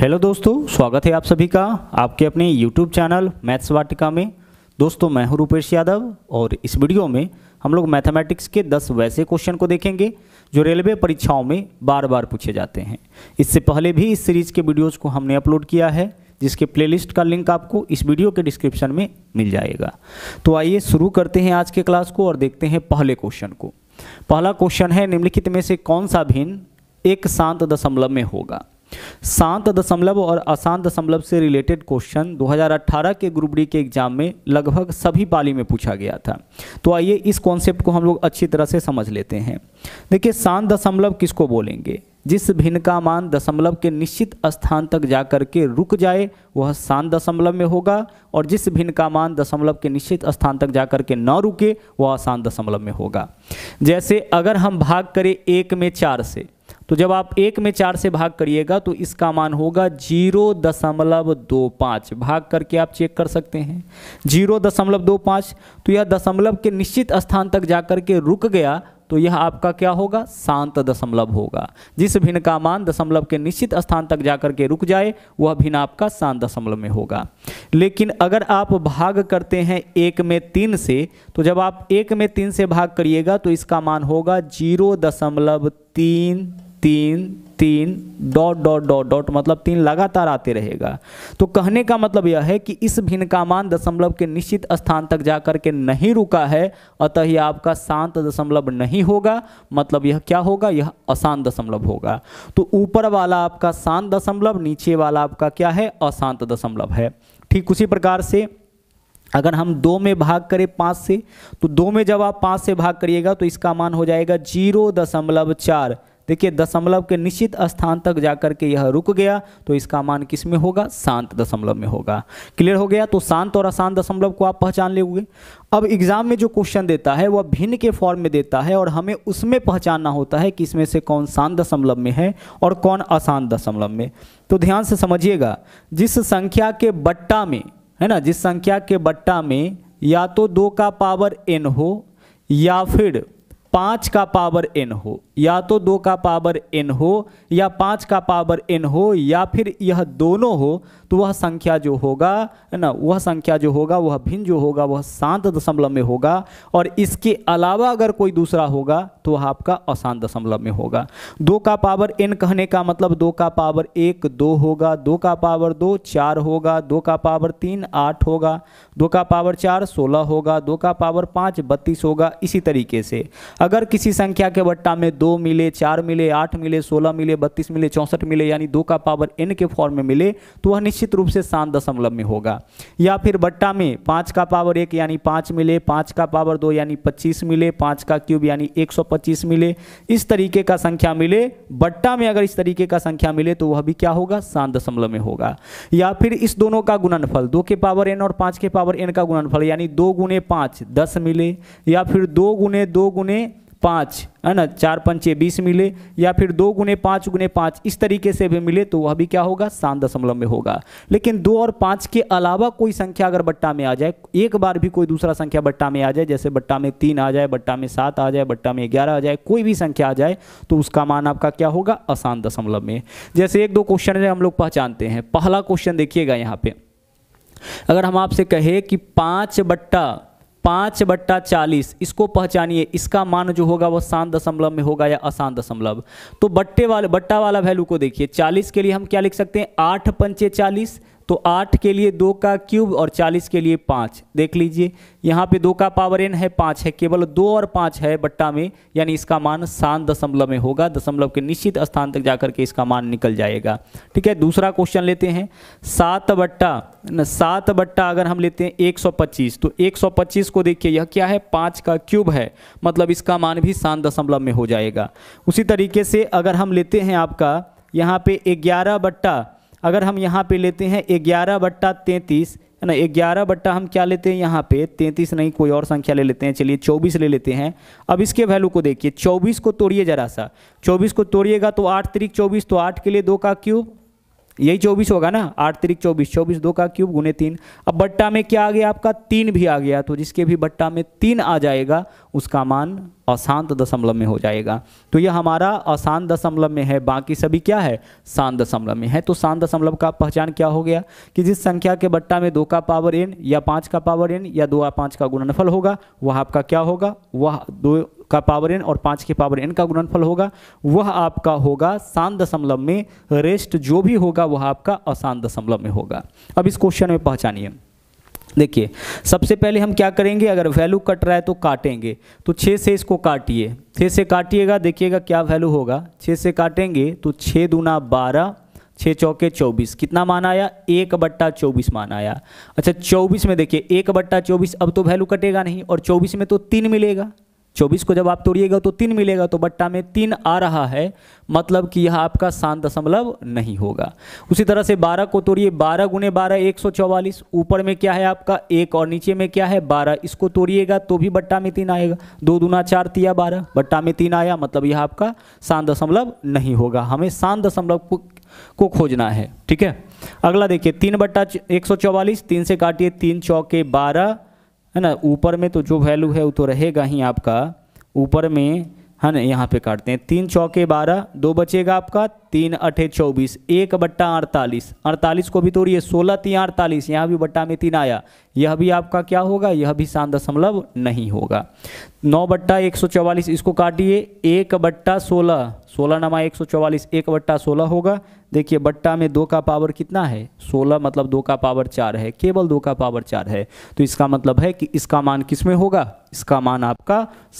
hello दोस्तों स्वागत है आप सभी का आपके अपने यूट्यूब चैनल मैथ्स वाटिका में दोस्तों मैं हूं रूपेश यादव और इस वीडियो में हम लोग मैथमेटिक्स के 10 वैसे क्वेश्चन को देखेंगे जो रेलवे परीक्षाओं में बार बार पूछे जाते हैं इससे पहले भी इस सीरीज़ के वीडियोज़ को हमने अपलोड किया है जिसके प्ले का लिंक आपको इस वीडियो के डिस्क्रिप्शन में मिल जाएगा तो आइए शुरू करते हैं आज के क्लास को और देखते हैं पहले क्वेश्चन को पहला क्वेश्चन है निम्नलिखित में से कौन सा भिन्न एक शांत दशमलव में होगा शांत दशमलव और अशांत दशमलव से रिलेटेड क्वेश्चन 2018 के ग्रुप डी के एग्जाम में लगभग सभी पाली में पूछा गया था तो आइए इस कॉन्सेप्ट को हम लोग अच्छी तरह से समझ लेते हैं देखिए शांत दशमलव किसको बोलेंगे जिस भिन्न का मान दशमलव के निश्चित स्थान तक जा के रुक जाए वह शांत दशमलव में होगा और जिस भिन्न का मान दशमलव के निश्चित स्थान तक जा के न रुके वह अशांत दशमलव में होगा जैसे अगर हम भाग करें एक में चार से तो जब आप एक में चार से भाग करिएगा तो इसका मान होगा जीरो दशमलव दो पाँच भाग करके आप चेक कर सकते हैं जीरो दशमलव दो पाँच तो यह दशमलव के निश्चित स्थान तक जा कर के रुक गया तो यह आपका क्या होगा शांत दशमलव होगा जिस भिन्न का मान दशमलव के निश्चित स्थान तक जाकर के रुक जाए वह भिन्न आपका शांत दशमलव में होगा लेकिन अगर आप भाग करते हैं एक में तीन से तो जब आप एक में तीन से भाग करिएगा तो इसका मान होगा जीरो दशमलव तीन तीन तीन डॉट डॉट डॉट डॉट मतलब तीन लगातार आते रहेगा तो कहने का मतलब यह है कि इस भिन्न का मान दशमलव के निश्चित स्थान तक जाकर के नहीं रुका है अतः यह आपका शांत दशमलव नहीं होगा मतलब यह क्या होगा यह अशांत दशमलव होगा तो ऊपर वाला आपका शांत दशमलव नीचे वाला आपका क्या है अशांत दशमलव है ठीक उसी प्रकार से अगर हम दो में भाग करें पाँच से तो दो में जब आप पाँच से भाग करिएगा तो इसका मान हो जाएगा जीरो दशमलव चार देखिए दशमलव के निश्चित स्थान तक जाकर के यह रुक गया तो इसका मान किस में होगा शांत दशमलव में होगा क्लियर हो गया तो शांत और अशांत दशमलव को आप पहचान लेंगे अब एग्जाम में जो क्वेश्चन देता है वह भिन्न के फॉर्म में देता है और हमें उसमें पहचानना होता है कि इसमें से कौन शांत दशमलव में है और कौन अशांत दशमलव में तो ध्यान से समझिएगा जिस संख्या के बट्टा में है ना जिस संख्या के बट्टा में या तो दो का पावर एन हो या फिर पाँच का पावर एन हो या तो दो का पावर एन हो या पाँच का पावर एन हो या फिर यह दोनों हो तो वह संख्या जो होगा है ना वह संख्या जो होगा वह भिन्न जो होगा वह शांत दशमलव में होगा और इसके अलावा अगर कोई दूसरा होगा तो वह आपका अशांत दशमलव में होगा दो का पावर एन कहने का मतलब दो का पावर एक दो होगा दो का पावर दो चार होगा दो का पावर तीन आठ होगा दो का पावर चार सोलह होगा दो का पावर पाँच बत्तीस होगा इसी तरीके से अगर किसी संख्या के बट्टा में दो दो मिले चार मिले आठ मिले सोलह मिले बत्तीस मिले चौंसठ मिले यानी दो का पावर एन के फॉर्म में मिले तो वह निश्चित रूप से सात दशमलव में होगा या फिर बट्टा में पाँच का पावर एक यानी पाँच मिले पाँच का पावर दो यानी पच्चीस मिले पाँच का क्यूब यानी एक सौ पच्चीस मिले इस तरीके का संख्या मिले बट्टा में अगर इस तरीके का संख्या मिले तो वह भी क्या होगा सात दशमलव में होगा या फिर इस दोनों का गुणनफल दो के पावर एन और पाँच के पावर एन का गुणनफल यानी दो गुने पाँच दस मिले या फिर दो गुने दो गुने पाँच है ना चार पंचे बीस मिले या फिर दो गुने पाँच गुने पाँच इस तरीके से भी मिले तो वह भी क्या होगा सात दशमलव में होगा लेकिन दो और पाँच के अलावा कोई संख्या अगर बट्टा में आ जाए एक बार भी कोई दूसरा संख्या बट्टा में आ जाए जैसे बट्टा में तीन आ जाए बट्टा में सात आ जाए बट्टा में ग्यारह आ जाए कोई भी संख्या आ जाए तो उसका मान आपका क्या होगा असान दशमलव में जैसे एक दो क्वेश्चन हम लोग पहचानते हैं पहला क्वेश्चन देखिएगा यहाँ पे अगर हम आपसे कहे कि पाँच बट्टा पाँच बट्टा चालीस इसको पहचानिए इसका मान जो होगा वह शांत दशमलव में होगा या अशांत दशमलव तो बट्टे वाले बट्टा वाला वैल्यू को देखिए चालीस के लिए हम क्या लिख सकते हैं आठ पंचे चालीस तो आठ के लिए दो का क्यूब और चालीस के लिए पाँच देख लीजिए यहाँ पे दो का पावर एन है पाँच है केवल दो और पाँच है बट्टा में यानी इसका मान सात दशमलव में होगा दशमलव के निश्चित स्थान तक जाकर के इसका मान निकल जाएगा ठीक है दूसरा क्वेश्चन लेते हैं सात बट्टा सात बट्टा अगर हम लेते हैं एक सौ पच्चीस तो एक सौ पच्चीस को देखिए यह क्या है पाँच का क्यूब है मतलब इसका मान भी सात दशमलव में हो जाएगा उसी तरीके से अगर हम लेते हैं आपका यहाँ पे ग्यारह बट्टा अगर हम यहाँ पे लेते हैं ग्यारह बट्टा तैंतीस है ना ग्यारह बट्टा हम क्या लेते हैं यहाँ पे तैंतीस नहीं कोई और संख्या ले लेते हैं चलिए चौबीस ले लेते हैं अब इसके वैल्यू को देखिए चौबीस को तोड़िए जरा सा चौबीस को तोड़िएगा तो आठ तरीक चौबीस तो आठ के लिए दो का क्यूब यही चौबीस होगा ना आठ तरीक चौबीस चौबीस दो का क्यूब गुने तीन अब बट्टा में क्या आ गया आपका तीन भी आ गया तो जिसके भी बट्टा में तीन आ जाएगा उसका मान अशांत दशमलव में हो जाएगा तो यह हमारा अशांत दशमलव में है बाकी सभी क्या है शांत दशमलव में है तो शांत दशमलव का पहचान क्या हो गया कि जिस संख्या के बट्टा में दो का पावर एन या पाँच का पावर एन या दो या पाँच का गुणनफल होगा वह आपका क्या होगा वह दो का पावर एन और पाँच के पावर एन का गुणनफल होगा वह आपका होगा शांत दशमलव में रेस्ट जो भी होगा वह आपका अशांत दशमलव में होगा अब इस क्वेश्चन में पहचानिए देखिए सबसे पहले हम क्या करेंगे अगर वैल्यू कट रहा है तो काटेंगे तो छः से इसको काटिए छः से काटिएगा देखिएगा क्या वैल्यू होगा छः से काटेंगे तो छः दूना बारह छः चौके चौबीस कितना मान आया एक बट्टा चौबीस मान आया अच्छा चौबीस में देखिए एक बट्टा चौबीस अब तो वैल्यू कटेगा नहीं और चौबीस में तो तीन मिलेगा चौबीस को जब आप तोड़िएगा तो तीन मिलेगा तो बट्टा में तीन आ रहा है मतलब कि यह आपका सात दशमलव नहीं होगा उसी तरह से बारह को तोड़िए बारह गुने बारह एक सौ चौवालीस ऊपर में क्या है आपका एक और नीचे में क्या है बारह इसको तोड़िएगा तो भी बट्टा में तीन आएगा दो दुना चार तिया बारह बट्टा में तीन आया मतलब यह आपका सात दशमलव नहीं होगा हमें सात दशमलव को खोजना है ठीक है अगला देखिए तीन बट्टा एक सौ चौवालीस तीन से काटिए तीन चौके बारह है ना ऊपर में तो जो वैल्यू है वो तो रहेगा ही आपका ऊपर में है ना यहाँ पे काटते हैं तीन चौके बारह दो बचेगा आपका तीन अठे चौबीस एक बट्टा अड़तालीस अड़तालीस को भी तोड़िए सोलह तीन अड़तालीस यहाँ भी बट्टा में तीन आया यह भी आपका क्या होगा यह भी शान दशमलव नहीं होगा नौ बट्टा एक सौ चौवालीस इसको काटिए एक बट्टा सोलह सोलह नमा एक सौ चौवालीस एक बट्टा सोलह होगा देखिए बट्टा में दो का पावर कितना है सोलह मतलब दो का पावर चार है केवल दो का पावर चार है तो इसका मतलब है कि इसका मान किस में होगा इसका मान आपका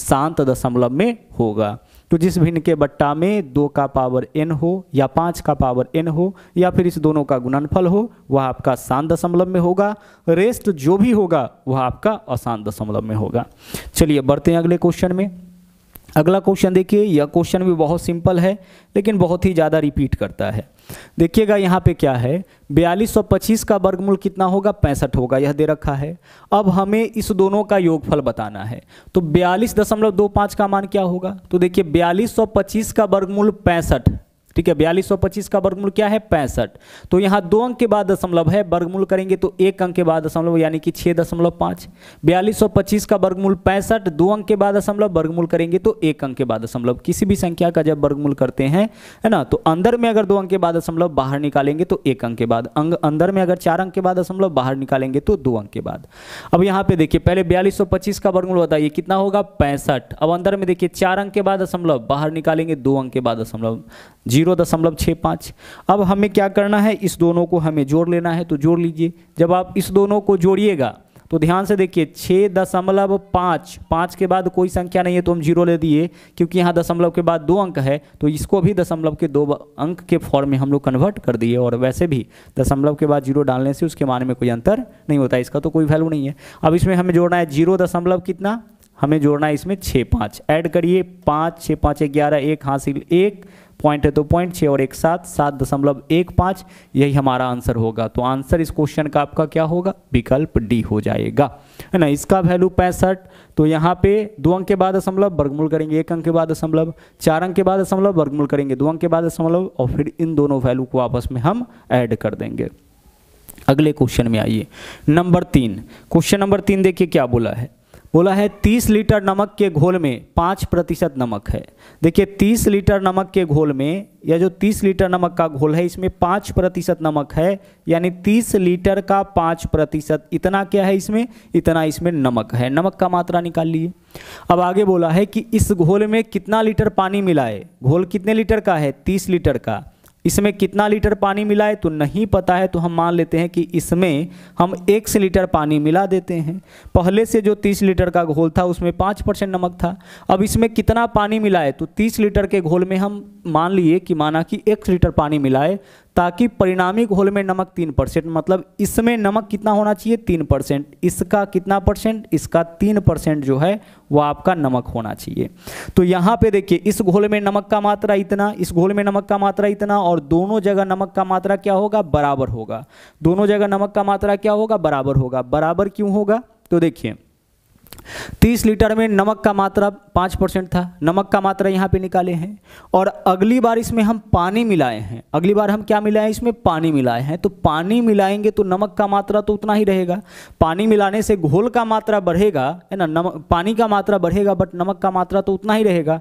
शांत दशमलव में होगा तो जिस भिन्न के बट्टा में दो का पावर एन हो या पाँच का पावर एन हो या फिर इस दोनों का गुणनफल हो वह आपका शांत दशमलव में होगा रेस्ट जो भी होगा वह आपका अशांत दशमलव में होगा चलिए बढ़ते हैं अगले क्वेश्चन में अगला क्वेश्चन देखिए यह क्वेश्चन भी बहुत सिंपल है लेकिन बहुत ही ज़्यादा रिपीट करता है देखिएगा यहाँ पे क्या है बयालीस सौ पच्चीस का वर्गमूल कितना होगा पैंसठ होगा यह दे रखा है अब हमें इस दोनों का योगफल बताना है तो बयालीस दशमलव दो पाँच का मान क्या होगा तो देखिए बयालीस सौ पच्चीस का वर्गमूल पैंसठ ठीक है बयालीस सौ पच्चीस का वर्गमूल क्या है पैंसठ तो यहाँ दो अंक के बाद दशमलव है वर्गमूल करेंगे तो एक अंक के बाद दशमलव यानी कि छः दशमलव पाँच बयालीस सौ पच्चीस का वर्गमूल पैंसठ दो अंक के बाद दशमलव वर्गमूल करेंगे तो एक अंक के बाद दशमलव किसी भी संख्या का जब वर्गमूल करते हैं है ना तो अंदर में अगर दो अंक के बाद दशमलव बाहर निकालेंगे तो एक अंक के बाद अंग अंदर में अगर चार अंक के बाद दशमलव बाहर निकालेंगे तो दो अंक के बाद अब यहाँ पे देखिए पहले बयालीस सौ पच्चीस का वर्गमूल बताइए कितना होगा पैंसठ अब अंदर में देखिए चार अंक के बाद दशमलव बाहर निकालेंगे दो अंक के बाद दशमलव जीरो दशमलव छः पाँच अब हमें क्या करना है इस दोनों को हमें जोड़ लेना है तो जोड़ लीजिए जब आप इस दोनों को जोड़िएगा तो ध्यान से देखिए छः दशमलव पाँच पाँच के बाद कोई संख्या नहीं है तो हम जीरो ले दिए क्योंकि यहाँ दशमलव के बाद दो अंक है तो इसको भी दशमलव के दो अंक के फॉर्म में हम लोग कन्वर्ट कर दिए और वैसे भी दशमलव के बाद जीरो डालने से उसके मान में कोई अंतर नहीं होता इसका तो कोई वैल्यू नहीं है अब इसमें हमें जोड़ना है जीरो दशमलव कितना हमें जोड़ना है इसमें छः पाँच ऐड करिए पाँच छः पाँच ग्यारह एक हासिल एक पॉइंट है तो पॉइंट छः और एक सात सात दशमलव एक पाँच यही हमारा आंसर होगा तो आंसर इस क्वेश्चन का आपका क्या होगा विकल्प डी हो जाएगा है ना इसका वैल्यू पैंसठ तो यहाँ पे दो अंक के बाद दशमलव वर्गमूल करेंगे एक अंक के बाद दशमलव चार अंक के बाद दशमलव वर्गमूल करेंगे दो अंक के बाद दशमलव और फिर इन दोनों वैल्यू को आपस में हम ऐड कर देंगे अगले क्वेश्चन में आइए नंबर तीन क्वेश्चन नंबर तीन देखिए क्या बोला है बोला है 30 लीटर नमक के घोल में पाँच प्रतिशत नमक है देखिए 30 लीटर नमक के घोल में या जो 30 लीटर नमक का घोल है इसमें पाँच प्रतिशत नमक है यानी 30 लीटर का पाँच प्रतिशत इतना क्या है इसमें इतना इसमें नमक है नमक का मात्रा निकाल लिए अब आगे बोला है कि इस घोल में कितना लीटर पानी मिलाए घोल कितने लीटर का है तीस लीटर का इसमें कितना लीटर पानी मिला है तो नहीं पता है तो हम मान लेते हैं कि इसमें हम एक से लीटर पानी मिला देते हैं पहले से जो तीस लीटर का घोल था उसमें पाँच परसेंट नमक था अब इसमें कितना पानी मिला है तो तीस लीटर के घोल में हम मान लिए कि माना कि एक लीटर पानी मिलाए ताकि परिणामी घोल में नमक तीन परसेंट मतलब इसमें नमक कितना होना चाहिए तीन परसेंट इसका कितना परसेंट इसका तीन परसेंट जो है वह आपका नमक होना चाहिए तो यहाँ पे देखिए इस घोल में नमक का मात्रा इतना इस घोल में नमक का मात्रा इतना और दोनों जगह नमक का मात्रा क्या होगा बराबर होगा दोनों जगह नमक का मात्रा क्या होगा बराबर होगा बराबर क्यों होगा तो देखिए 30 लीटर में नमक का मात्रा 5 परसेंट था नमक का मात्रा यहाँ पे निकाले हैं और अगली बार इसमें हम पानी मिलाए हैं अगली बार हम क्या मिलाए इसमें पानी मिलाए हैं तो पानी मिलाएंगे तो नमक का मात्रा तो उतना ही रहेगा पानी मिलाने से घोल का मात्रा बढ़ेगा है ना नमक पानी का मात्रा बढ़ेगा बट नमक का मात्रा तो उतना ही रहेगा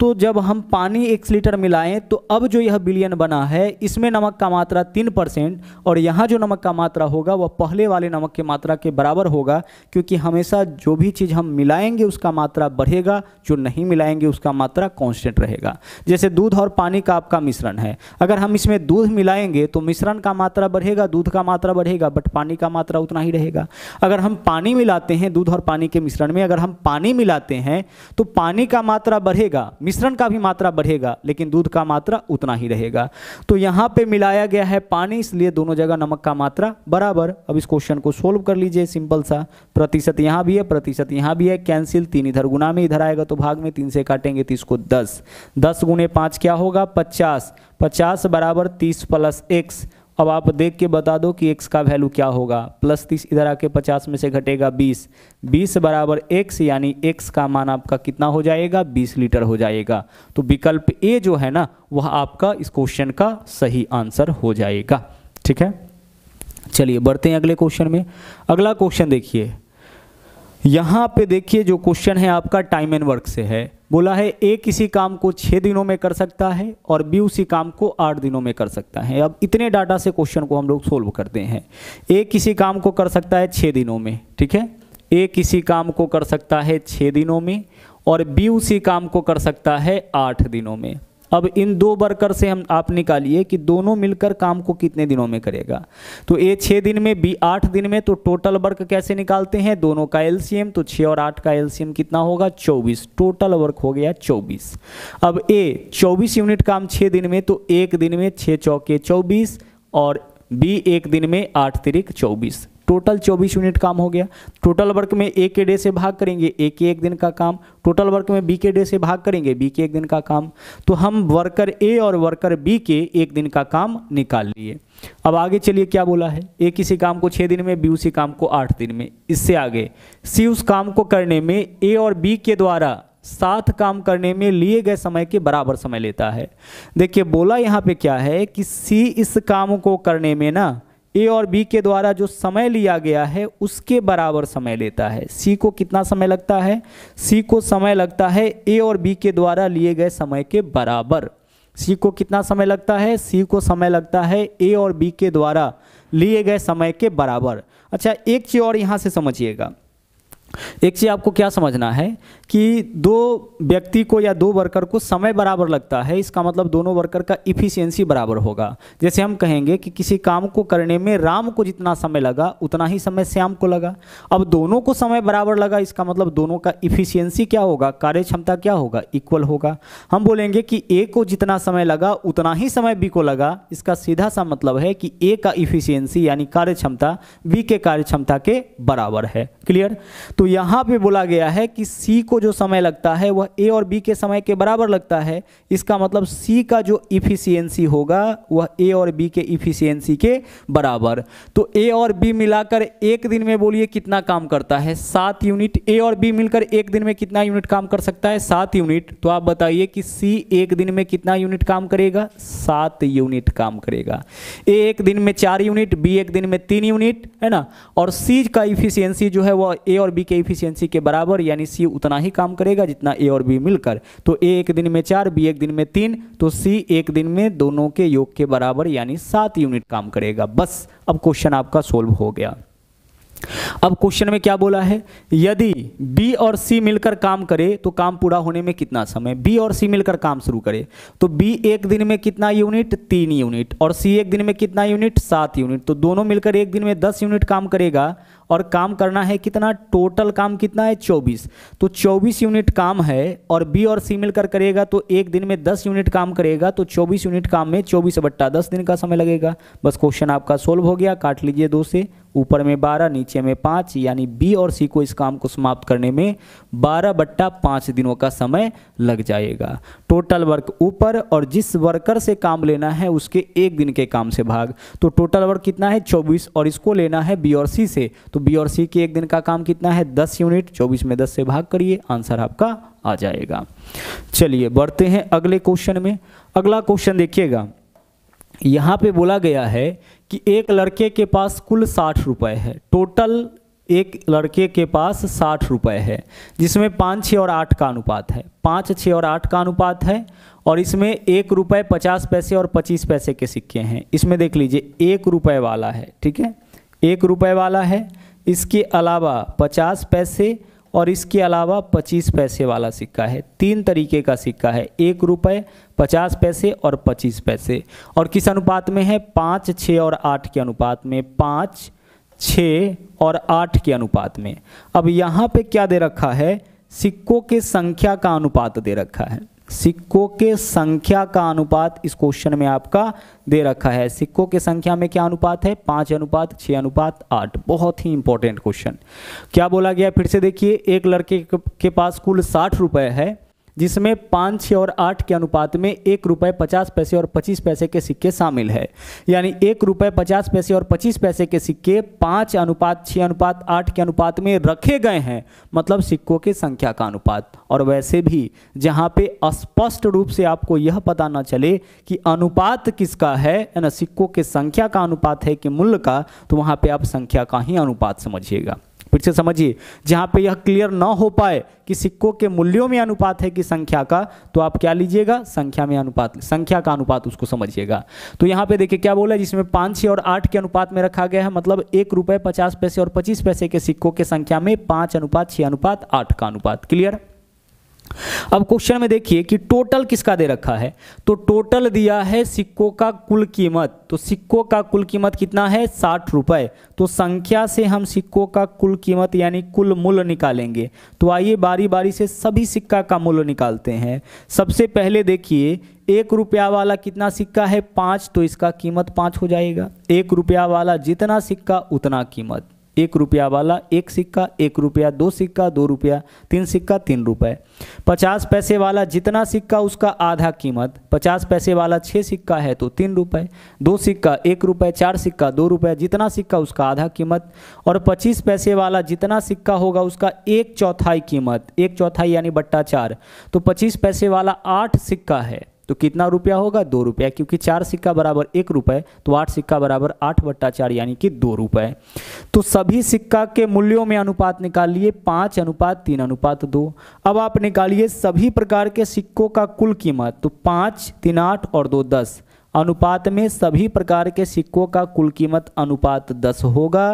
तो जब हम पानी एक लीटर मिलाएं तो अब जो यह बिलियन बना है इसमें नमक का मात्रा तीन परसेंट और यहाँ जो नमक का मात्रा होगा वह पहले वाले नमक की मात्रा के बराबर होगा क्योंकि हमेशा जो भी चीज़ हम मिलाएंगे उसका मात्रा बढ़ेगा जो नहीं मिलाएंगे उसका मात्रा कॉन्स्टेंट रहेगा जैसे दूध और पानी का आपका मिश्रण है अगर हम इसमें दूध मिलाएंगे तो मिश्रण का मात्रा बढ़ेगा दूध का मात्रा बढ़ेगा बट पानी का मात्रा उतना ही रहेगा अगर हम पानी मिलाते हैं दूध और पानी के मिश्रण में अगर हम पानी मिलाते हैं तो पानी का मात्रा बढ़ेगा मिश्रण का भी मात्रा बढ़ेगा लेकिन दूध का मात्रा उतना ही रहेगा तो यहाँ पे मिलाया गया है पानी इसलिए दोनों जगह नमक का मात्रा बराबर अब इस क्वेश्चन को सोल्व कर लीजिए सिंपल सा प्रतिशत यहाँ भी है प्रतिशत यहाँ भी है कैंसिल तीन इधर गुना में इधर आएगा तो भाग में तीन से काटेंगे तीस तो को दस दस गुने क्या होगा पचास पचास बराबर तीस प्लस एक्स अब आप देख के बता दो कि एक्स का वैल्यू क्या होगा प्लस तीस इधर आके पचास में से घटेगा बीस बीस बराबर एक्स यानी एक्स का मान आपका कितना हो जाएगा बीस लीटर हो जाएगा तो विकल्प ए जो है ना वह आपका इस क्वेश्चन का सही आंसर हो जाएगा ठीक है चलिए बढ़ते हैं अगले क्वेश्चन में अगला क्वेश्चन देखिए यहाँ पे देखिए जो क्वेश्चन है आपका टाइम एंड वर्क से है बोला है ए किसी काम को छः दिनों में कर सकता है और बी उसी काम को आठ दिनों में कर सकता है अब इतने डाटा से क्वेश्चन को हम लोग सोल्व करते हैं ए किसी काम को कर सकता है छः दिनों में ठीक है ए किसी काम को कर सकता है छः दिनों में और बी उसी काम को कर सकता है आठ दिनों में अब इन दो वर्कर से हम आप निकालिए कि दोनों मिलकर काम को कितने दिनों में करेगा तो ए छः दिन में बी आठ दिन में तो टोटल वर्क कैसे निकालते हैं दोनों का एलसीएम तो छः और आठ का एलसीएम कितना होगा चौबीस टोटल वर्क हो गया चौबीस अब ए चौबीस यूनिट काम छः दिन में तो एक दिन में छः चौके चौबीस और बी एक दिन में आठ तिरिक चौबीस टोटल चौबीस यूनिट काम हो गया टोटल वर्क में ए के डे से भाग करेंगे ए के एक दिन का काम टोटल वर्क में बी के डे से भाग करेंगे बी के एक दिन का काम तो हम वर्कर ए और वर्कर बी के एक दिन का काम निकाल लिए अब आगे चलिए क्या बोला है ए किसी काम को छः दिन में बी उसी काम को आठ दिन में इससे आगे सी उस काम को करने में ए और बी के द्वारा साथ काम करने में लिए गए समय के बराबर समय लेता है देखिए बोला यहाँ पे क्या है कि सी इस काम को करने में ना ए और बी के द्वारा जो समय लिया गया है उसके बराबर समय लेता है सी को कितना समय लगता है सी को समय लगता है ए और बी के द्वारा लिए गए समय के बराबर सी को कितना समय लगता है सी को समय लगता है ए और बी के द्वारा लिए गए समय के बराबर अच्छा एक चीज़ और यहाँ से समझिएगा एक चीज़ आपको क्या समझना है कि दो व्यक्ति को या दो वर्कर को समय बराबर लगता है इसका मतलब दोनों वर्कर का इफिशियंसी बराबर होगा जैसे हम कहेंगे कि किसी काम को करने में राम को जितना समय लगा उतना ही समय श्याम को लगा अब दोनों को समय बराबर लगा इसका मतलब दोनों का इफिशियंसी क्या होगा कार्य क्षमता क्या होगा इक्वल होगा हम बोलेंगे कि ए को जितना समय लगा उतना ही समय बी को लगा इसका सीधा सा मतलब है कि ए का इफिशियंसी यानी कार्य क्षमता बी के कार्य क्षमता के बराबर है क्लियर तो यहां पर बोला गया है कि सी को जो समय लगता है वह ए और बी के समय के बराबर लगता है इसका मतलब सी का जो इफिशियंसी होगा वह ए और बी के इफिशियंसी के बराबर तो ए और बी मिलाकर एक दिन में बोलिए कितना काम करता है सात यूनिट ए और बी मिलकर एक दिन में कितना यूनिट काम कर सकता है सात यूनिट तो आप बताइए कि सी एक दिन में कितना यूनिट काम करेगा सात यूनिट काम करेगा ए एक दिन में चार यूनिट बी एक दिन में तीन यूनिट है ना और सी का इफिशियंसी जो है वह ए और बी के इफिशियंसी के बराबर यानी सी उतना ही ही काम करेगा जितना ए और बी मिलकर तो ए एक दिन में चार बी एक दिन में तीन तो सी एक दिन में दोनों के योग के बराबर यानी सात यूनिट काम करेगा बस अब क्वेश्चन आपका सोल्व हो गया अब क्वेश्चन में क्या बोला है यदि बी और सी मिलकर काम करे तो काम पूरा होने में कितना समय बी और सी मिलकर काम शुरू करे तो बी एक दिन में कितना यूनिट तीन यूनिट और सी एक दिन में कितना यूनिट सात यूनिट तो दोनों मिलकर एक दिन में दस यूनिट काम करेगा और काम करना है कितना टोटल काम कितना है चौबीस तो चौबीस यूनिट काम है और बी और सी मिलकर करेगा तो एक दिन में दस यूनिट काम करेगा तो चौबीस यूनिट काम में चौबीस बट्टा दस दिन का समय लगेगा बस क्वेश्चन आपका सोल्व हो गया काट लीजिए दो से ऊपर में बारह नीचे में पाँच यानी बी और सी को इस काम को समाप्त करने में बारह बट्टा पाँच दिनों का समय लग जाएगा टोटल वर्क ऊपर और जिस वर्कर से काम लेना है उसके एक दिन के काम से भाग तो टोटल वर्क कितना है चौबीस और इसको लेना है बी और सी से तो तो बी और सी के एक दिन का काम कितना है दस यूनिट चौबीस में दस से भाग करिए आंसर आपका आ जाएगा चलिए बढ़ते हैं अगले क्वेश्चन में अगला क्वेश्चन देखिएगा यहाँ पे बोला गया है कि एक लड़के के पास कुल साठ रुपये है टोटल एक लड़के के पास साठ रुपये है जिसमें पाँच छः और आठ का अनुपात है पाँच छः और आठ का अनुपात है और इसमें एक रुपये पचास पैसे और पच्चीस पैसे के सिक्के हैं इसमें देख लीजिए एक रुपये वाला है ठीक है एक रुपये वाला है इसके अलावा पचास पैसे और इसके अलावा पच्चीस पैसे वाला सिक्का है तीन तरीके का सिक्का है एक रुपये पचास पैसे और पच्चीस पैसे और किस अनुपात में है पाँच छः और आठ के अनुपात में पाँच छः और आठ के अनुपात में अब यहाँ पे क्या दे रखा है सिक्कों के संख्या का अनुपात दे रखा है सिक्कों के संख्या का अनुपात इस क्वेश्चन में आपका दे रखा है सिक्कों के संख्या में क्या अनुपात है पांच अनुपात छ अनुपात आठ बहुत ही इंपॉर्टेंट क्वेश्चन क्या बोला गया फिर से देखिए एक लड़के के पास कुल साठ रुपए है जिसमें पाँच छः और आठ के अनुपात में एक रुपये पचास पैसे और पच्चीस पैसे के सिक्के शामिल है यानी एक रुपये पचास पैसे और पच्चीस पैसे के सिक्के पाँच अनुपात छः अनुपात आठ के अनुपात में रखे गए हैं मतलब सिक्कों की संख्या का अनुपात और वैसे भी जहाँ पे स्पष्ट रूप से आपको यह पता ना चले कि अनुपात किसका है ना सिक्कों के संख्या का अनुपात है कि मूल्य का तो वहाँ पर आप संख्या का ही अनुपात समझिएगा फिर से समझिए जहाँ पे यह क्लियर ना हो पाए कि सिक्कों के मूल्यों में अनुपात है कि संख्या का तो आप क्या लीजिएगा संख्या में अनुपात संख्या का अनुपात उसको समझिएगा तो यहाँ पे देखिए क्या बोला जिसमें पाँच छः और आठ के अनुपात में रखा गया है मतलब एक रुपये पचास पैसे और पच्चीस पैसे के सिक्कों के संख्या में पाँच अनुपात छः अनुपात आठ का अनुपात क्लियर अब क्वेश्चन में देखिए कि टोटल किसका दे रखा है तो टोटल दिया है सिक्कों का कुल कीमत तो सिक्कों का कुल कीमत कितना है साठ रुपए तो संख्या से हम सिक्कों का कुल कीमत यानी कुल मूल्य निकालेंगे तो आइए बारी बारी से सभी सिक्का का मूल्य निकालते हैं सबसे पहले देखिए एक रुपया वाला कितना सिक्का है पाँच तो इसका कीमत पाँच हो जाएगा एक रुपया वाला जितना सिक्का उतना कीमत एक रुपया वाला एक सिक्का एक रुपया दो सिक्का दो रुपया तीन सिक्का तीन रुपये पचास पैसे वाला जितना सिक्का उसका आधा कीमत पचास पैसे वाला छः सिक्का है तो तीन रुपये दो सिक्का एक रुपये चार सिक्का दो रुपये जितना सिक्का उसका आधा कीमत और पच्चीस पैसे वाला जितना सिक्का होगा उसका एक चौथाई कीमत एक चौथाई यानी बट्टा चार तो पच्चीस पैसे वाला आठ सिक्का है तो कितना रुपया होगा दो रुपया क्योंकि चार सिक्का बराबर एक रुपये तो आठ सिक्का बराबर आठ बट्टा चार यानी कि दो रुपये तो सभी सिक्का के मूल्यों में अनुपात निकालिए पाँच अनुपात तीन अनुपात दो अब आप निकालिए सभी प्रकार के सिक्कों का कुल कीमत तो पाँच तीन आठ और दो दस अनुपात में सभी प्रकार के सिक्कों का कुल कीमत अनुपात 10 होगा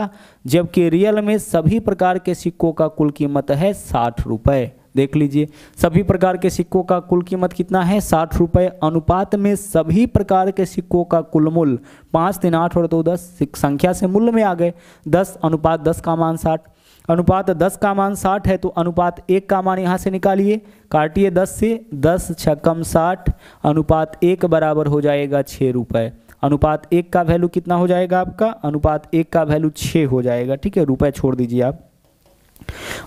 जबकि रियल में सभी प्रकार के सिक्कों का कुल कीमत है साठ रुपये देख लीजिए सभी प्रकार के सिक्कों का कुल कीमत कितना है साठ रुपये अनुपात में सभी प्रकार के सिक्कों का कुल मूल्य पाँच तीन आठ और दो दस संख्या से मूल्य में आ गए दस अनुपात दस का मान साठ अनुपात दस का मान साठ है तो अनुपात एक का मान यहाँ से निकालिए काटिए दस से दस छक्कम साठ अनुपात एक बराबर हो जाएगा छः रुपये अनुपात एक का वैल्यू कितना हो जाएगा आपका अनुपात एक का वैल्यू छः हो जाएगा ठीक है रुपये छोड़ दीजिए आप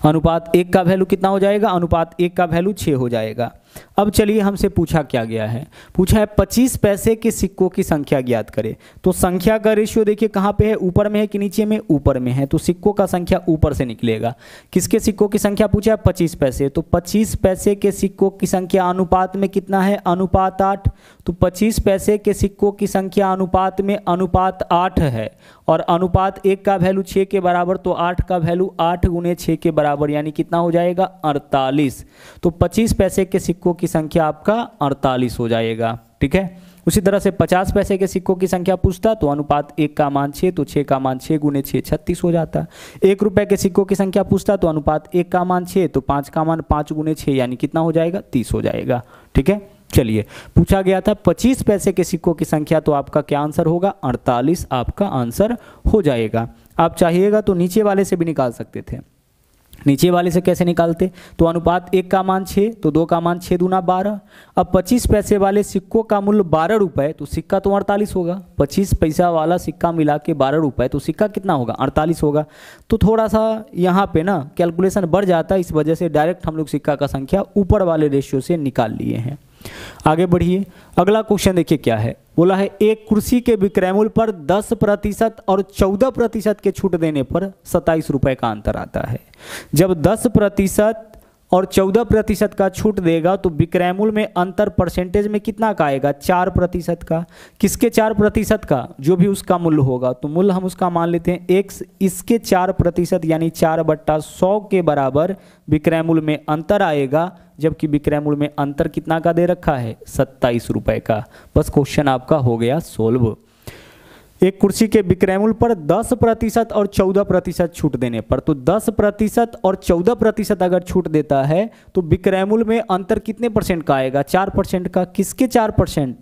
अनुपात एक का वैल्यू कितना हो जाएगा अनुपात एक का वैल्यू छः हो जाएगा अब चलिए हमसे पूछा क्या गया है पूछा है पच्चीस पैसे के सिक्कों की संख्या ज्ञात करें तो संख्या का रेशियो देखिए कहाँ पे है ऊपर में है कि नीचे में ऊपर में है तो सिक्कों का संख्या ऊपर से निकलेगा किसके सिक्कों की संख्या पूछा है पच्चीस पैसे तो पच्चीस पैसे के सिक्कों की संख्या अनुपात में कितना है अनुपात आठ तो पच्चीस पैसे के सिक्कों की संख्या अनुपात में अनुपात आठ है और अनुपात एक का वैल्यू छः के बराबर तो आठ का वैल्यू आठ गुने छः के बराबर यानी कितना हो जाएगा अड़तालीस तो पच्चीस पैसे के सिक्कों की संख्या आपका अड़तालीस हो जाएगा ठीक है उसी तरह से पचास पैसे के सिक्कों की संख्या पूछता तो अनुपात एक का मान छः तो छः का मान छः गुने छः छत्तीस हो जाता एक रुपये के सिक्कों की संख्या पूछता तो अनुपात एक का मान छः तो पाँच का मान पाँच गुने छः यानी कितना हो जाएगा तीस हो जाएगा ठीक है चलिए पूछा गया था 25 पैसे के सिक्कों की संख्या तो आपका क्या आंसर होगा 48 आपका आंसर हो जाएगा आप चाहिएगा तो नीचे वाले से भी निकाल सकते थे नीचे वाले से कैसे निकालते तो अनुपात एक का मान छः तो दो का मान छः दूना बारह अब पच्चीस पैसे वाले सिक्कों का मूल्य बारह रुपये तो सिक्का तो अड़तालीस होगा पच्चीस पैसा वाला सिक्का मिला के बारह रुपये तो सिक्का कितना होगा अड़तालीस होगा तो थोड़ा सा यहाँ पे ना कैलकुलेशन बढ़ जाता है इस वजह से डायरेक्ट हम लोग सिक्का का संख्या ऊपर वाले रेशियो से निकाल लिए हैं आगे बढ़िए अगला क्वेश्चन देखिए क्या है बोला है एक कुर्सी के विक्रय मूल्य पर 10 प्रतिशत और 14 प्रतिशत के छूट देने पर सत्ताईस रुपए का अंतर आता है जब 10 प्रतिशत और 14 प्रतिशत का छूट देगा तो विक्रयमूल में अंतर परसेंटेज में कितना का आएगा चार प्रतिशत का किसके चार प्रतिशत का जो भी उसका मूल्य होगा तो मूल्य हम उसका मान लेते हैं एक इसके चार प्रतिशत यानी चार बट्टा सौ के बराबर विक्रयमूल में अंतर आएगा जबकि विक्रयमूल में अंतर कितना का दे रखा है सत्ताईस रुपये का बस क्वेश्चन आपका हो गया सोल्व एक कुर्सी के विक्रय मूल्य पर 10 प्रतिशत और 14 प्रतिशत छूट देने पर तो 10 प्रतिशत और 14 प्रतिशत अगर छूट देता है तो विक्रय मूल्य में अंतर कितने परसेंट का आएगा चार परसेंट का किसके चार परसेंट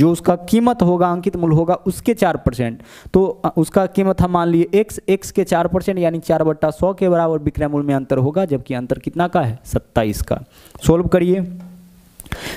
जो उसका कीमत होगा अंकित मूल्य होगा उसके चार परसेंट तो उसका कीमत हम मान लिए एक्स एक्स के चार परसेंट यानी चार बट्टा सौ के बराबर विक्रय मूल्य में अंतर होगा जबकि अंतर कितना का है सत्ताईस का सोल्व करिए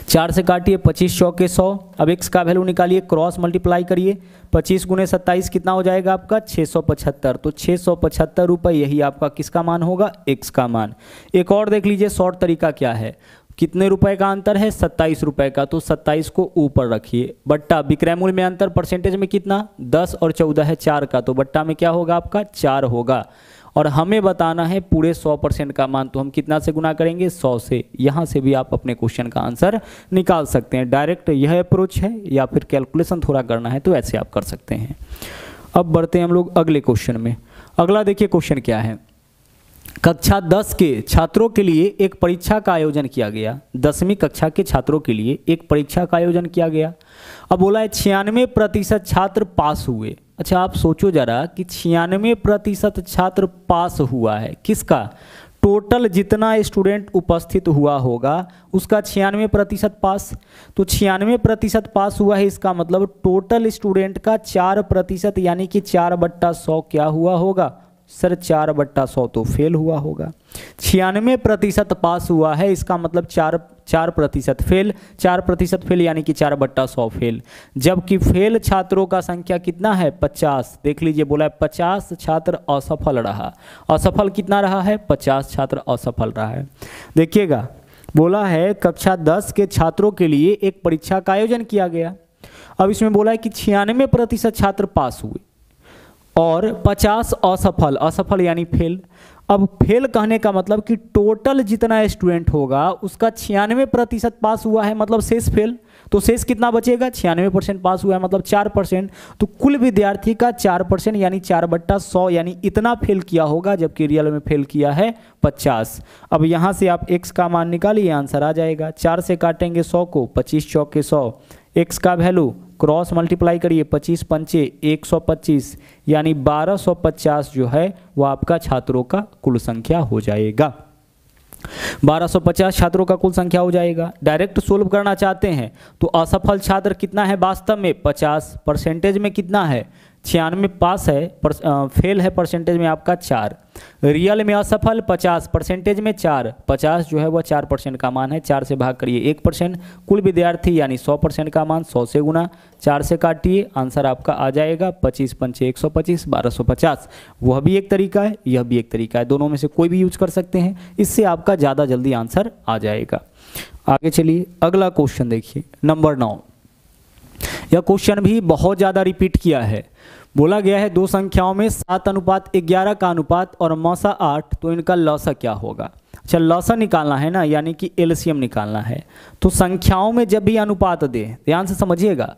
चार से काटिए पच्चीस सौ के सौ अब एक्स का वैल्यू निकालिए क्रॉस मल्टीप्लाई करिए पच्चीस गुने सत्ताईस कितना हो जाएगा आपका छः सौ पचहत्तर तो छः सौ पचहत्तर रुपये यही आपका किसका मान होगा एक्स का मान एक और देख लीजिए शॉर्ट तरीका क्या है कितने रुपए का अंतर है सत्ताईस रुपए का तो सत्ताईस को ऊपर रखिए बट्टा विक्रय मूल्य में अंतर परसेंटेज में कितना दस और चौदह है चार का तो बट्टा में क्या होगा आपका चार होगा और हमें बताना है पूरे सौ परसेंट का मान तो हम कितना से गुना करेंगे सौ से यहाँ से भी आप अपने क्वेश्चन का आंसर निकाल सकते हैं डायरेक्ट यह अप्रोच है या फिर कैलकुलेशन थोड़ा करना है तो ऐसे आप कर सकते हैं अब बढ़ते हैं हम लोग अगले क्वेश्चन में अगला देखिए क्वेश्चन क्या है कक्षा 10 के छात्रों के लिए एक परीक्षा का आयोजन किया गया दसवीं कक्षा के छात्रों के लिए एक परीक्षा का आयोजन किया गया अब बोला है छियानवे प्रतिशत छात्र पास हुए अच्छा आप सोचो ज़रा कि छियानवे प्रतिशत छात्र पास हुआ है किसका टोटल जितना स्टूडेंट उपस्थित हुआ होगा उसका छियानवे प्रतिशत पास तो छियानवे प्रतिशत पास हुआ है इसका मतलब टोटल स्टूडेंट का चार प्रतिशत यानी कि चार बट्टा सौ क्या हुआ होगा सर चार बट्टा सौ तो फेल हुआ होगा छियानवे प्रतिशत पास हुआ है इसका मतलब चार चार प्रतिशत फेल चार प्रतिशत फेल यानी कि चार बट्टा सौ फेल जबकि फेल छात्रों का संख्या कितना है पचास देख लीजिए बोला है पचास छात्र असफल रहा असफल कितना रहा है पचास छात्र असफल रहा है देखिएगा बोला है कक्षा दस के छात्रों के लिए एक परीक्षा का आयोजन किया गया अब इसमें बोला है कि छियानवे प्रतिशत छात्र पास हुए और 50 असफल असफल यानी फेल अब फेल कहने का मतलब कि टोटल जितना स्टूडेंट होगा उसका छियानवे प्रतिशत पास हुआ है मतलब शेष फेल तो शेष कितना बचेगा छियानवे परसेंट पास हुआ है मतलब चार परसेंट तो कुल विद्यार्थी का चार परसेंट यानी चार बट्टा सौ यानी इतना फेल किया होगा जबकि रियल में फेल किया है पचास अब यहाँ से आप एक्स का मान निकालिए आंसर आ जाएगा चार से काटेंगे सौ को पच्चीस चौके सौ एक्स का वैल्यू क्रॉस मल्टीप्लाई करिए 25 पंचे एक सौ पच्चीस यानी बारह पचास जो है वो आपका छात्रों का कुल संख्या हो जाएगा 1250 छात्रों का कुल संख्या हो जाएगा डायरेक्ट सोल्व करना चाहते हैं तो असफल छात्र कितना है वास्तव में 50 परसेंटेज में कितना है छियानवे पास है पर, आ, फेल है परसेंटेज में आपका चार रियल में असफल पचास परसेंटेज में चार पचास जो है वह चार परसेंट का मान है चार से भाग करिए एक परसेंट कुल विद्यार्थी यानी सौ परसेंट का मान सौ से गुना चार से काटिए आंसर आपका आ जाएगा पच्चीस पंचे एक सौ पच्चीस बारह सौ पचास वह भी एक तरीका है यह भी एक तरीका है दोनों में से कोई भी यूज कर सकते हैं इससे आपका ज़्यादा जल्दी आंसर आ जाएगा आगे चलिए अगला क्वेश्चन देखिए नंबर नौ यह क्वेश्चन भी बहुत ज़्यादा रिपीट किया है बोला गया है दो संख्याओं में सात अनुपात ग्यारह का अनुपात और मौसा आठ तो इनका लौसा क्या होगा अच्छा लौसा निकालना है ना यानी कि एलसीएम निकालना है तो संख्याओं में जब भी अनुपात दे ध्यान से समझिएगा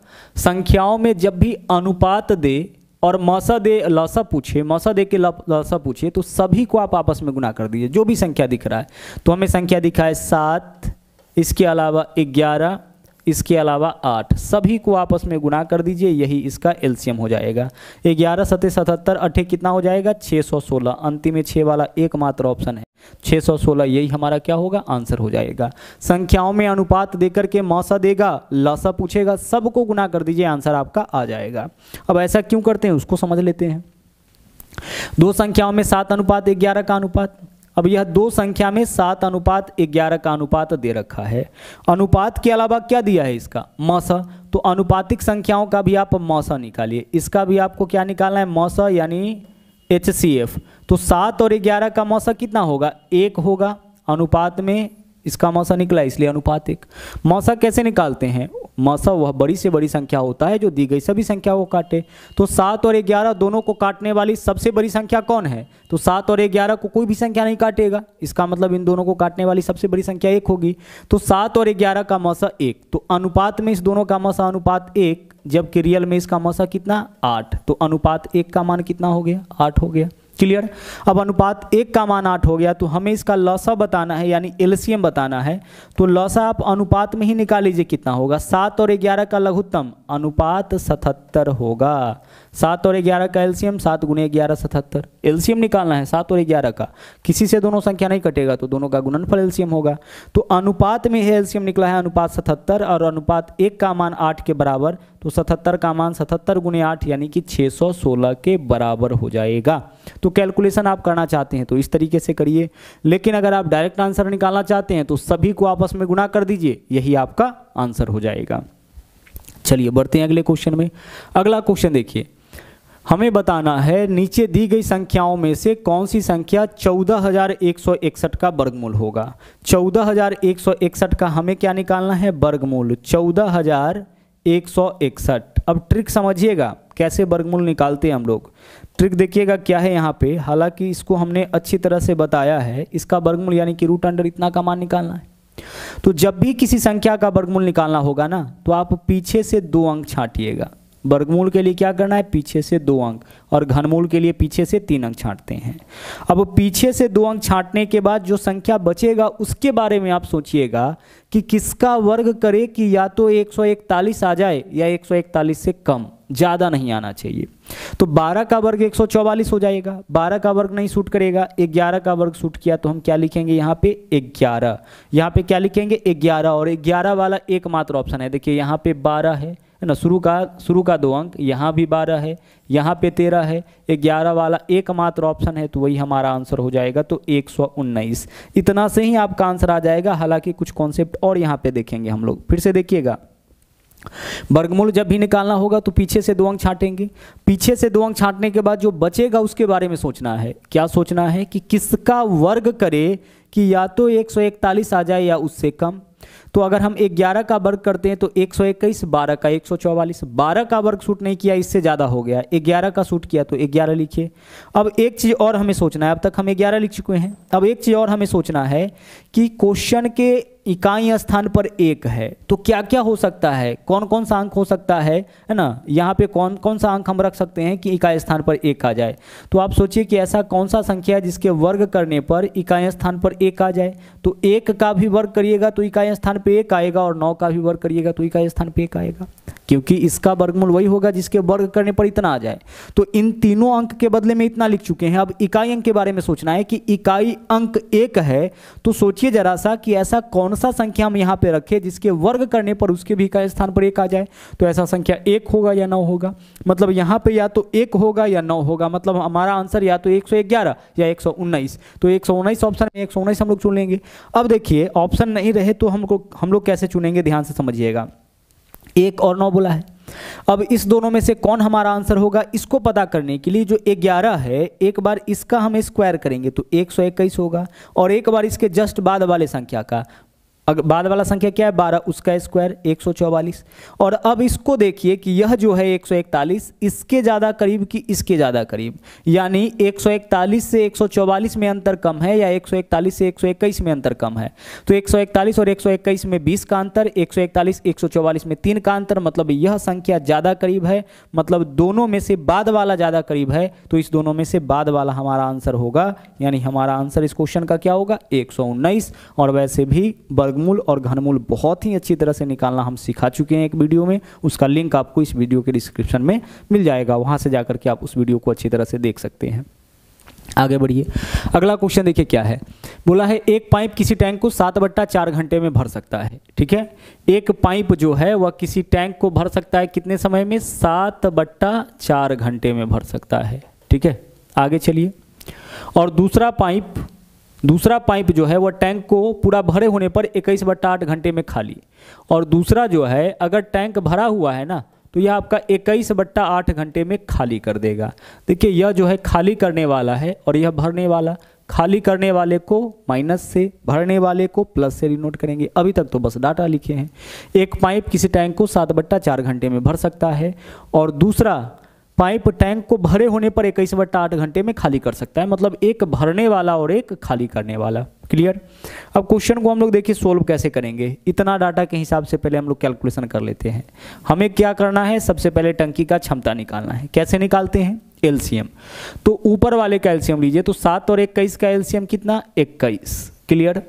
संख्याओं में जब भी अनुपात दे और मौसा दे लौसा पूछे मौसा दे के लौसा पूछे तो सभी को आप आपस में गुना कर दीजिए जो भी संख्या दिख रहा है तो हमें संख्या दिखा है सात इसके अलावा ग्यारह इसके अलावा आठ सभी को आपस में गुना कर दीजिए यही इसका एल्सियम हो जाएगा ग्यारह सतह सतहत्तर अठे कितना हो जाएगा छः सौ सोलह अंतिम में छः वाला एकमात्र ऑप्शन है छः सौ सोलह यही हमारा क्या होगा आंसर हो जाएगा संख्याओं में अनुपात देकर के मौसा देगा लसा पूछेगा सबको गुना कर दीजिए आंसर आपका आ जाएगा अब ऐसा क्यों करते हैं उसको समझ लेते हैं दो संख्याओं में सात अनुपात ग्यारह का अनुपात अब यह दो संख्या में सात अनुपात ग्यारह का अनुपात दे रखा है अनुपात के अलावा क्या दिया है इसका मस तो अनुपातिक संख्याओं का भी आप मौसा निकालिए इसका भी आपको क्या निकालना है मस यानी एच तो सात और ग्यारह का मस कितना होगा एक होगा अनुपात में इसका मौसा निकला इसलिए अनुपातिक मौसा कैसे निकालते हैं मसव वह बड़ी से बड़ी संख्या होता है जो दी गई सभी संख्या को काटे तो सात और ग्यारह दोनों को काटने वाली सबसे बड़ी संख्या कौन है तो सात और ग्यारह को कोई भी संख्या नहीं काटेगा इसका मतलब इन दोनों को काटने वाली सबसे बड़ी संख्या एक होगी तो सात और ग्यारह का मसा एक तो अनुपात में इस दोनों का मसा अनुपात एक जबकि रियल में इसका मसा कितना आठ तो अनुपात एक का मान कितना हो गया आठ हो गया क्लियर अब अनुपात एक का मान आठ हो गया तो हमें इसका लसा बताना है यानी एलसीएम बताना है तो लसा आप अनुपात में ही निकाल लीजिए कितना होगा सात और ग्यारह का लघुत्तम अनुपात सतहत्तर होगा सात और ग्यारह का एल्सियम सात गुने ग्यारह सतहत्तर एल्सियम निकालना है सात और ग्यारह का किसी से दोनों संख्या नहीं कटेगा तो दोनों का गुणनफल एल्सियम होगा तो अनुपात में है एल्सियम निकला है अनुपात सतहत्तर और अनुपात एक का मान आठ के बराबर तो सतहत्तर का मान सतहत्तर गुने आठ यानी कि सोलह के बराबर हो जाएगा तो कैलकुलेशन आप करना चाहते हैं तो इस तरीके से करिए लेकिन अगर आप डायरेक्ट आंसर निकालना चाहते हैं तो सभी को आपस में गुणा कर दीजिए यही आपका आंसर हो जाएगा चलिए बढ़ते हैं अगले क्वेश्चन में अगला क्वेश्चन देखिए हमें बताना है नीचे दी गई संख्याओं में से कौन सी संख्या 14,161 का वर्गमूल होगा 14,161 का हमें क्या निकालना है वर्गमूल 14,161 अब ट्रिक समझिएगा कैसे वर्गमूल निकालते हैं हम लोग ट्रिक देखिएगा क्या है यहाँ पे हालांकि इसको हमने अच्छी तरह से बताया है इसका वर्गमूल यानी कि रूट अंडर इतना का मान निकालना है तो जब भी किसी संख्या का वर्गमूल निकालना होगा ना तो आप पीछे से दो अंक छाटिएगा वर्गमूल के लिए क्या करना है पीछे से दो अंक और घनमूल के लिए पीछे से तीन अंक छांटते हैं अब पीछे से दो अंक छांटने के बाद जो संख्या बचेगा उसके बारे में आप सोचिएगा कि किसका वर्ग करे कि या तो इकतालीस आ जाए या इकतालीस से कम ज़्यादा नहीं आना चाहिए तो 12 का वर्ग 144 हो जाएगा 12 का वर्ग नहीं सूट करेगा 11 का वर्ग सूट किया तो हम क्या लिखेंगे यहाँ पे 11 यहाँ पे क्या लिखेंगे 11 और 11 वाला एकमात्र ऑप्शन है देखिए यहाँ पे 12 है है ना शुरू का शुरू का दो अंक यहाँ भी बारह है यहाँ पे तेरह है ग्यारह वाला एकमात्र ऑप्शन है तो वही हमारा आंसर हो जाएगा तो एक सौ उन्नीस इतना से ही आपका आंसर आ जाएगा हालांकि कुछ कॉन्सेप्ट और यहाँ पे देखेंगे हम लोग फिर से देखिएगा वर्गमूल जब भी निकालना होगा तो पीछे से दो अंक छाटेंगे पीछे से दो अंक छाटने के बाद जो बचेगा उसके बारे में सोचना है क्या सोचना है कि किसका वर्ग करे कि या तो एक आ जाए या उससे कम तो अगर हम ग्यारह का वर्ग करते हैं तो एक सौ इक्कीस बारह का एक सौ चौवालीस बारह का वर्ग सूट नहीं किया इससे ज़्यादा हो गया ग्यारह का सूट किया तो ग्यारह लिखिए अब एक चीज़ और हमें सोचना है अब तक हम ग्यारह लिख चुके हैं अब एक चीज़ और हमें सोचना है कि क्वेश्चन के इकाई स्थान पर एक है तो क्या क्या हो सकता है कौन कौन सा अंक हो सकता है है ना यहाँ पे कौन कौन सा अंक हम रख सकते हैं कि इकाई स्थान पर एक आ जाए तो आप सोचिए कि ऐसा कौन सा संख्या है जिसके वर्ग करने पर इकाई स्थान पर एक आ जाए तो एक का भी वर्ग करिएगा तो इकाई स्थान पर एक आएगा और नौ का भी वर्ग करिएगा तो इकाई स्थान पर एक आएगा क्योंकि इसका वर्गमूल वही होगा जिसके वर्ग करने पर इतना आ जाए तो इन तीनों अंक के बदले में इतना लिख चुके हैं अब इकाई अंक के बारे में सोचना है कि इकाई अंक एक है तो सोचिए जरा सा कि ऐसा कौन सा संख्या हम यहाँ पे रखें जिसके वर्ग करने पर उसके भी इकाई स्थान पर एक आ जाए तो ऐसा संख्या एक होगा या नौ होगा मतलब यहाँ पे या तो एक होगा या नौ होगा मतलब हमारा आंसर या तो एक या एक तो एक ऑप्शन में एक हम लोग चुन लेंगे अब देखिए ऑप्शन नहीं रहे तो हमको हम लोग कैसे चुनेंगे ध्यान से समझिएगा एक और नौ बोला है अब इस दोनों में से कौन हमारा आंसर होगा इसको पता करने के लिए जो ग्यारह है एक बार इसका हम स्क्वायर करेंगे तो एक सौ इक्कीस होगा और एक बार इसके जस्ट बाद वाले संख्या का अगर बाद वाला संख्या क्या है बारह उसका स्क्वायर एक सौ चौवालीस और अब इसको देखिए कि यह जो है एक सौ इकतालीस इसके ज़्यादा करीब कि इसके ज़्यादा करीब यानी एक सौ इकतालीस से एक सौ चौवालीस में अंतर कम है या एक सौ इकतालीस से एक सौ इक्कीस में अंतर कम है तो एक सौ इकतालीस और एक सौ इक्कीस में बीस का अंतर एक सौ इकतालीस एक सौ चौवालीस में तीन का अंतर मतलब यह संख्या ज़्यादा करीब है मतलब दोनों में से बाद वाला ज़्यादा करीब है तो इस दोनों में से बाद वाला हमारा आंसर होगा यानी हमारा आंसर इस क्वेश्चन का क्या होगा एक और वैसे भी वर्ग वर्गमूल और घनमूल बहुत ही अच्छी तरह से निकालना हम सिखा चुके हैं एक वीडियो में उसका लिंक आपको इस वीडियो के डिस्क्रिप्शन में मिल जाएगा वहाँ से जाकर के आप उस वीडियो को अच्छी तरह से देख सकते हैं आगे बढ़िए अगला क्वेश्चन देखिए क्या है बोला है एक पाइप किसी टैंक को सात बट्टा चार घंटे में भर सकता है ठीक है एक पाइप जो है वह किसी टैंक को भर सकता है कितने समय में सात बट्टा चार घंटे में भर सकता है ठीक है आगे चलिए और दूसरा पाइप दूसरा पाइप जो है वह टैंक को पूरा भरे होने पर इक्कीस बट्टा आठ घंटे में खाली और दूसरा जो है अगर टैंक भरा हुआ है ना तो यह आपका इक्कीस बट्टा आठ घंटे में खाली कर देगा देखिए यह जो है खाली करने वाला है और यह भरने वाला खाली करने वाले को माइनस से भरने वाले को प्लस से रिनोट करेंगे अभी तक तो बस डाटा लिखे हैं एक पाइप किसी टैंक को सात बट्टा चार घंटे में भर सकता है और दूसरा पाइप टैंक को भरे होने पर इक्कीस बट्टा आठ घंटे में खाली कर सकता है मतलब एक भरने वाला और एक खाली करने वाला क्लियर अब क्वेश्चन को हम लोग देखिए सोल्व कैसे करेंगे इतना डाटा के हिसाब से पहले हम लोग कैलकुलेशन कर लेते हैं हमें क्या करना है सबसे पहले टंकी का क्षमता निकालना है कैसे निकालते हैं एल्सियम तो ऊपर वाले का लीजिए तो सात और इक्कीस का एल्सियम कितना इक्कीस क्लियर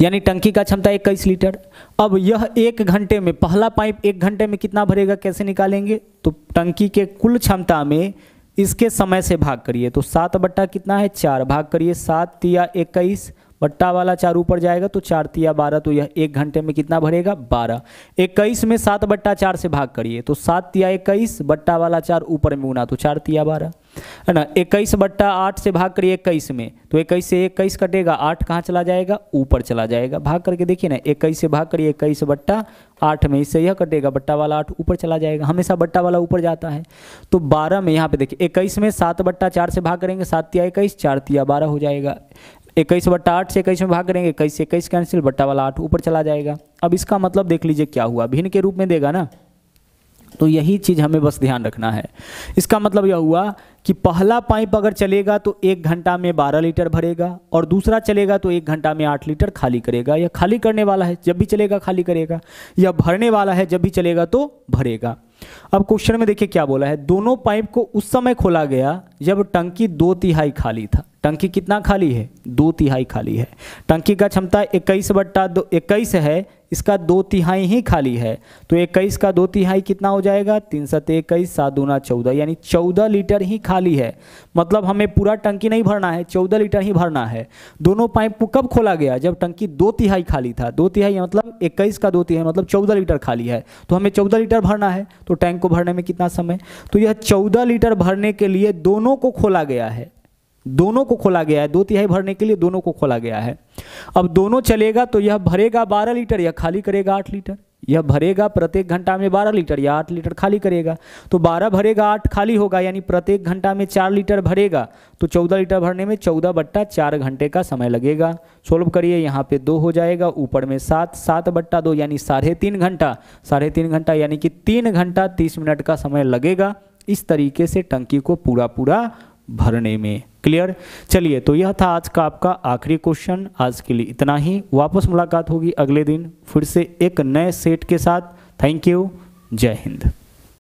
यानी टंकी का क्षमता इक्कीस लीटर अब यह एक घंटे में पहला पाइप एक घंटे में कितना भरेगा कैसे निकालेंगे तो टंकी के कुल क्षमता में इसके समय से भाग करिए तो सात बट्टा कितना है चार भाग करिए सात या इक्कीस बट्टा वाला चार ऊपर जाएगा तो चार तिया बारह तो यह एक घंटे में कितना भरेगा बारह इक्कीस में सात बट्टा चार से भाग करिए तो सात तिया इक्कीस बट्टा वाला चार ऊपर में गुना तो चार तिया बारह है ना इक्कीस बट्टा आठ से भाग करिए इक्कीस में तो इक्कीस से इक्कीस कटेगा आठ कहाँ चला जाएगा ऊपर चला जाएगा भाग करके देखिए ना इक्कीस से भाग करिए इक्कीस बट्टा आठ में इससे यह कटेगा बट्टा वाला आठ ऊपर चला जाएगा हमेशा बट्टा वाला ऊपर जाता है तो बारह में यहाँ पे देखिए इक्कीस में सात बट्टा चार से भाग करेंगे सात तिया इक्कीस चार तिया बारह हो जाएगा इक्कीस बट्टा आठ से इक्कीस में भाग करेंगे इक्कीस से इक्कीस कैंसिल बट्टा वाला आठ ऊपर चला जाएगा अब इसका मतलब देख लीजिए क्या हुआ भिन्न के रूप में देगा ना तो यही चीज़ हमें बस ध्यान रखना है इसका मतलब यह हुआ कि पहला पाइप अगर चलेगा तो एक घंटा में बारह लीटर भरेगा और दूसरा चलेगा तो एक घंटा में आठ लीटर खाली करेगा या खाली करने वाला है जब भी चलेगा खाली करेगा या भरने वाला है जब भी चलेगा तो भरेगा अब क्वेश्चन में देखिए क्या बोला है दोनों पाइप को उस समय खोला गया जब टंकी दो तिहाई खाली था टंकी कितना खाली है दो तिहाई खाली है टंकी का क्षमता इक्कीस बट्टा दो इक्कीस है इसका दो तिहाई ही खाली है तो इक्कीस का दो तिहाई कितना हो जाएगा तीन सत इक्कीस सात दूना चौदह यानी चौदह लीटर ही खाली है मतलब हमें पूरा टंकी नहीं भरना है चौदह लीटर ही भरना है दोनों पाइप को कब खोला गया जब टंकी दो तिहाई खाली था दो तिहाई मतलब इक्कीस का दो तिहाई मतलब चौदह लीटर खाली है तो हमें चौदह लीटर भरना है तो टैंक को भरने में कितना समय तो यह चौदह लीटर भरने के लिए दोनों को खोला गया है दोनों को खोला गया है दो तिहाई भरने के लिए दोनों को खोला गया है अब दोनों चलेगा तो यह भरेगा बारह लीटर या खाली करेगा आठ लीटर यह भरेगा प्रत्येक घंटा में बारह लीटर या आठ लीटर खाली करेगा तो बारह भरेगा आठ खाली होगा यानी प्रत्येक घंटा में चार लीटर भरेगा तो चौदह लीटर भरने में चौदह बट्टा चार घंटे का समय लगेगा सोल्व करिए यहाँ पे दो हो जाएगा ऊपर में सात सात बट्टा दो यानी साढ़े तीन घंटा साढ़े तीन घंटा यानी कि तीन घंटा तीस मिनट का समय लगेगा इस तरीके से टंकी को पूरा पूरा भरने में क्लियर चलिए तो यह था आज का आपका आखिरी क्वेश्चन आज के लिए इतना ही वापस मुलाकात होगी अगले दिन फिर से एक नए सेट के साथ थैंक यू जय हिंद